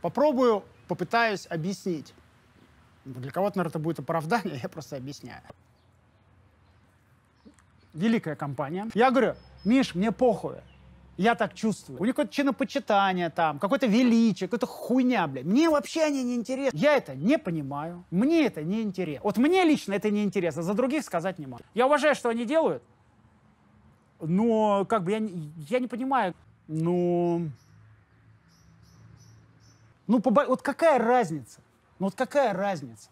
Попробую, попытаюсь объяснить. Ну, для кого-то, наверное, это будет оправдание, я просто объясняю. Великая компания. Я говорю, Миш, мне похуй. Я так чувствую. У них какое-то чинопочитание там, какое-то величие, какая-то хуйня, блядь. Мне вообще они не интересны. Я это не понимаю. Мне это не интересно. Вот мне лично это не интересно, за других сказать не могу. Я уважаю, что они делают, но как бы я, я не понимаю. Ну, но... Ну, побо... вот какая разница? Ну, вот какая разница?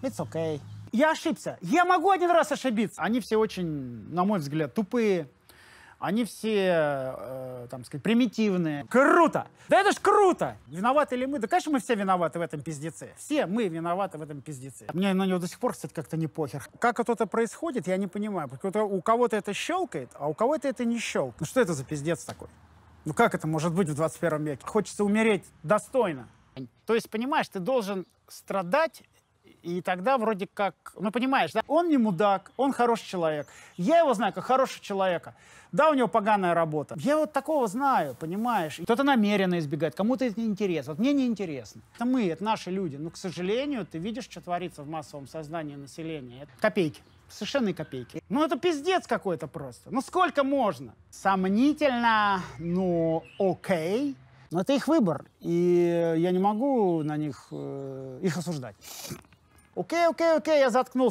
It's okay. Я ошибся. Я могу один раз ошибиться. Они все очень, на мой взгляд, тупые. Они все, э, там сказать, примитивные. Круто! Да это ж круто! Виноваты ли мы? Да, конечно, мы все виноваты в этом пиздеце. Все мы виноваты в этом пиздеце. Мне на него до сих пор, кстати, как-то не похер. Как это происходит, я не понимаю. У кого-то это щелкает, а у кого-то это не щелкает. Ну что это за пиздец такой? Ну как это может быть в 21 веке? Хочется умереть достойно. То есть, понимаешь, ты должен страдать, и тогда вроде как, ну понимаешь, да, он не мудак, он хороший человек. Я его знаю как хорошего человека. Да, у него поганая работа. Я вот такого знаю, понимаешь. Кто-то намеренно избегает, кому-то это неинтересно. Вот мне неинтересно. Это мы, это наши люди. Но, к сожалению, ты видишь, что творится в массовом сознании населения. Это копейки совершенно копейки. Ну, это пиздец какой-то просто. Ну, сколько можно? Сомнительно, но ну, окей. Но это их выбор, и я не могу на них э, их осуждать. Окей, окей, окей, я заткнулся.